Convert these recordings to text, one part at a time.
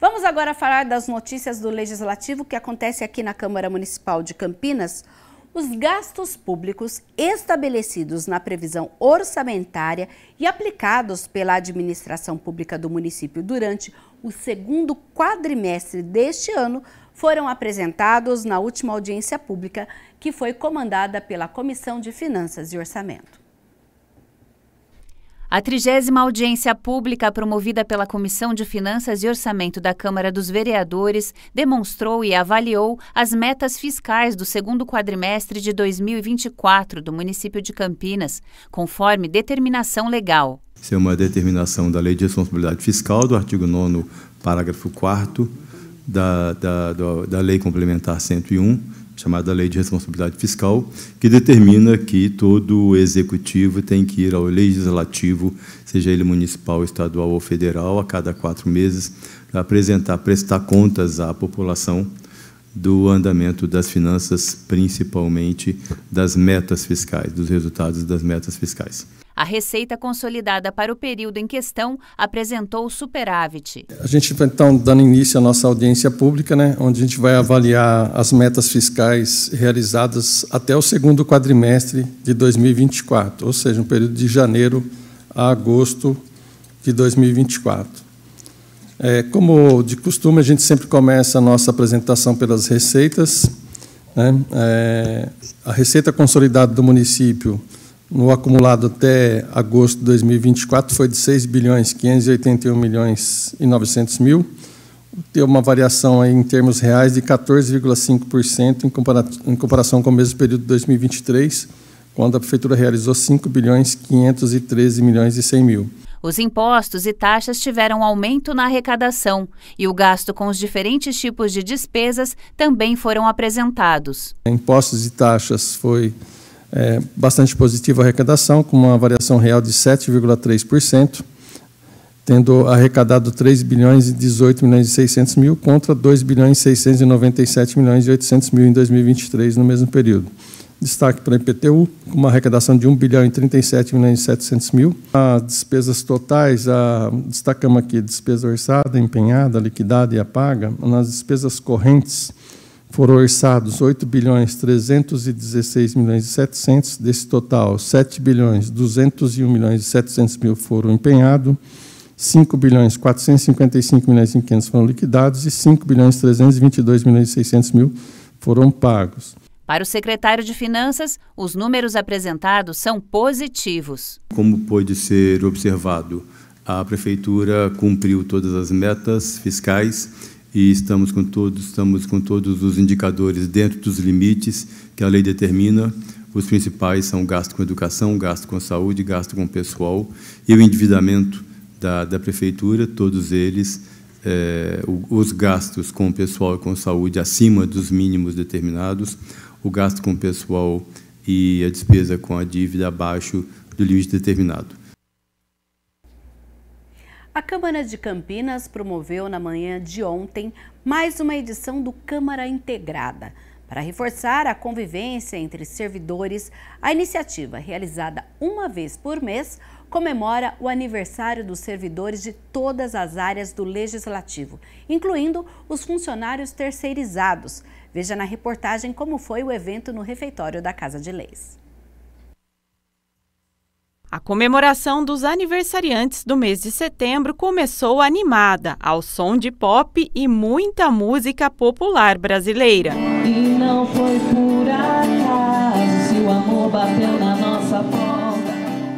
Vamos agora falar das notícias do Legislativo que acontece aqui na Câmara Municipal de Campinas. Os gastos públicos estabelecidos na previsão orçamentária e aplicados pela administração pública do município durante o segundo quadrimestre deste ano foram apresentados na última audiência pública, que foi comandada pela Comissão de Finanças e Orçamento. A trigésima audiência pública promovida pela Comissão de Finanças e Orçamento da Câmara dos Vereadores demonstrou e avaliou as metas fiscais do segundo quadrimestre de 2024 do município de Campinas, conforme determinação legal. Isso é uma determinação da Lei de Responsabilidade Fiscal, do artigo 9 parágrafo 4 da, da, da Lei Complementar 101, chamada Lei de Responsabilidade Fiscal, que determina que todo executivo tem que ir ao legislativo, seja ele municipal, estadual ou federal, a cada quatro meses, para apresentar, prestar contas à população do andamento das finanças, principalmente das metas fiscais, dos resultados das metas fiscais. A receita consolidada para o período em questão apresentou superávit. A gente vai então dando início à nossa audiência pública, né, onde a gente vai avaliar as metas fiscais realizadas até o segundo quadrimestre de 2024, ou seja, um período de janeiro a agosto de 2024. É, como de costume, a gente sempre começa a nossa apresentação pelas receitas. Né? É, a receita consolidada do município no acumulado até agosto de 2024 foi de 6 bilhões 581 milhões e 900 mil, Teve uma variação aí, em termos reais de 14,5% em, em comparação com o mesmo período de 2023, quando a prefeitura realizou 5 bilhões 513 milhões e 100 mil. Os impostos e taxas tiveram aumento na arrecadação e o gasto com os diferentes tipos de despesas também foram apresentados. Impostos e taxas foi é, bastante positiva a arrecadação, com uma variação real de 7,3%, tendo arrecadado 3 bilhões e 18 milhões e 600 mil contra 2 bilhões e 697 milhões e 800 mil em 2023 no mesmo período. Destaque para a IPTU, com uma arrecadação de 1 bilhão e 37 milhões e 700 mil. As despesas totais, a, destacamos aqui despesa orçada, empenhada, liquidada e a paga. Nas despesas correntes, foram orçados 8 bilhões 316 milhões e 700, desse total 7 bilhões 201 milhões e 700 mil foram empenhados, 5 bilhões 455 milhões e 500 foram liquidados e 5 bilhões 322 milhões e 600 mil foram pagos. Para o secretário de Finanças, os números apresentados são positivos. Como pôde ser observado, a prefeitura cumpriu todas as metas fiscais e estamos com todos, estamos com todos os indicadores dentro dos limites que a lei determina. Os principais são gasto com educação, gasto com saúde, gasto com pessoal e o endividamento da, da prefeitura, todos eles é, os gastos com o pessoal e com saúde acima dos mínimos determinados, o gasto com o pessoal e a despesa com a dívida abaixo do limite determinado. A Câmara de Campinas promoveu na manhã de ontem mais uma edição do Câmara Integrada. Para reforçar a convivência entre servidores, a iniciativa, realizada uma vez por mês, comemora o aniversário dos servidores de todas as áreas do Legislativo, incluindo os funcionários terceirizados. Veja na reportagem como foi o evento no refeitório da Casa de Leis. A comemoração dos aniversariantes do mês de setembro começou animada, ao som de pop e muita música popular brasileira. E não foi por acaso se o amor bateu na nossa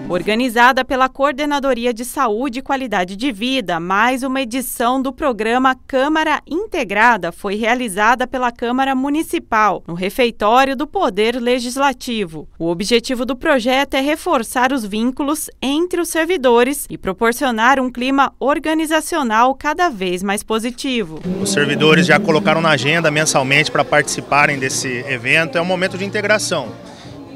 Organizada pela Coordenadoria de Saúde e Qualidade de Vida, mais uma edição do programa Câmara Integrada foi realizada pela Câmara Municipal, no refeitório do Poder Legislativo. O objetivo do projeto é reforçar os vínculos entre os servidores e proporcionar um clima organizacional cada vez mais positivo. Os servidores já colocaram na agenda mensalmente para participarem desse evento, é um momento de integração.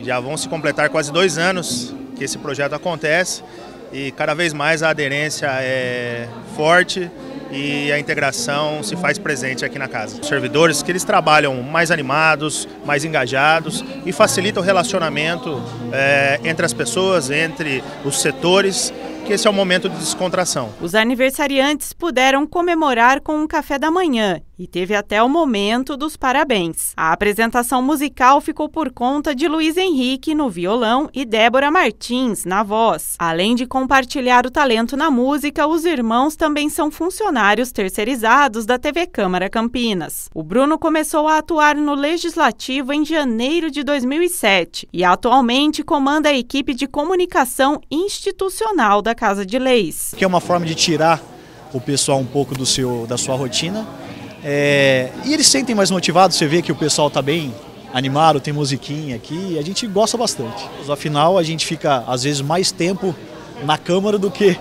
Já vão se completar quase dois anos que esse projeto acontece e cada vez mais a aderência é forte e a integração se faz presente aqui na casa. Os servidores que eles trabalham mais animados, mais engajados e facilita o relacionamento é, entre as pessoas, entre os setores que esse é o momento de descontração. Os aniversariantes puderam comemorar com um café da manhã e teve até o momento dos parabéns. A apresentação musical ficou por conta de Luiz Henrique no violão e Débora Martins na voz. Além de compartilhar o talento na música, os irmãos também são funcionários terceirizados da TV Câmara Campinas. O Bruno começou a atuar no legislativo em janeiro de 2007 e atualmente comanda a equipe de comunicação institucional da da Casa de Leis. Que é uma forma de tirar o pessoal um pouco do seu, da sua rotina. É, e eles sentem mais motivados, você vê que o pessoal está bem animado, tem musiquinha aqui, a gente gosta bastante. Afinal, a gente fica às vezes mais tempo na Câmara do que,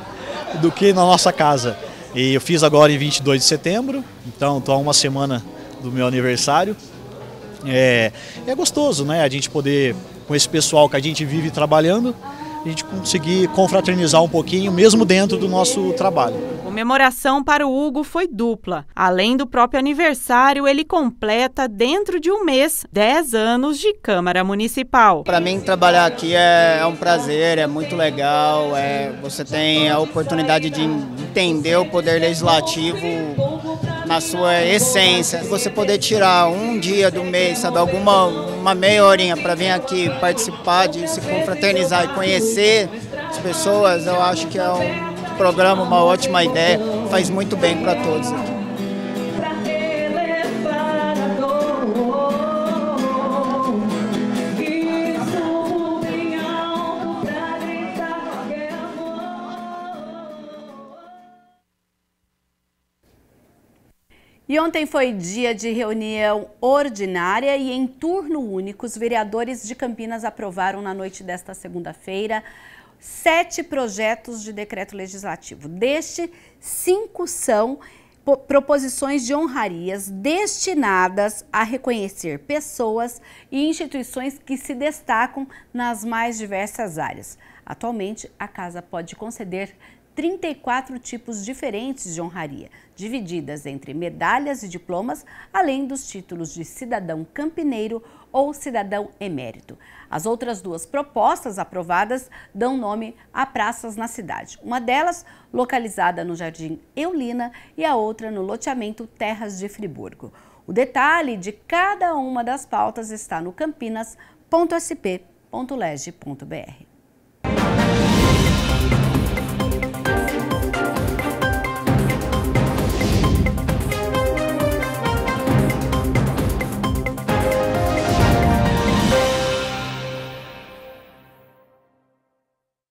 do que na nossa casa. E eu fiz agora em 22 de setembro, então estou há uma semana do meu aniversário. É, é gostoso, né? A gente poder, com esse pessoal que a gente vive trabalhando, a gente conseguir confraternizar um pouquinho, mesmo dentro do nosso trabalho. Comemoração para o Hugo foi dupla. Além do próprio aniversário, ele completa dentro de um mês 10 anos de Câmara Municipal. Para mim, trabalhar aqui é, é, um prazer, é muito legal. É, você tem a oportunidade de entender o poder legislativo na sua essência. Você poder tirar um dia do mês, sabe, alguma uma meia horinha para vir aqui participar, de se confraternizar e conhecer as pessoas, eu acho que é um programa, uma ótima ideia, faz muito bem para todos aqui. E ontem foi dia de reunião ordinária e em turno único, os vereadores de Campinas aprovaram na noite desta segunda-feira sete projetos de decreto legislativo. Deste, cinco são proposições de honrarias destinadas a reconhecer pessoas e instituições que se destacam nas mais diversas áreas. Atualmente, a Casa pode conceder 34 tipos diferentes de honraria, divididas entre medalhas e diplomas, além dos títulos de cidadão campineiro ou cidadão emérito. As outras duas propostas aprovadas dão nome a praças na cidade. Uma delas localizada no Jardim Eulina e a outra no loteamento Terras de Friburgo. O detalhe de cada uma das pautas está no campinas.sp.leg.br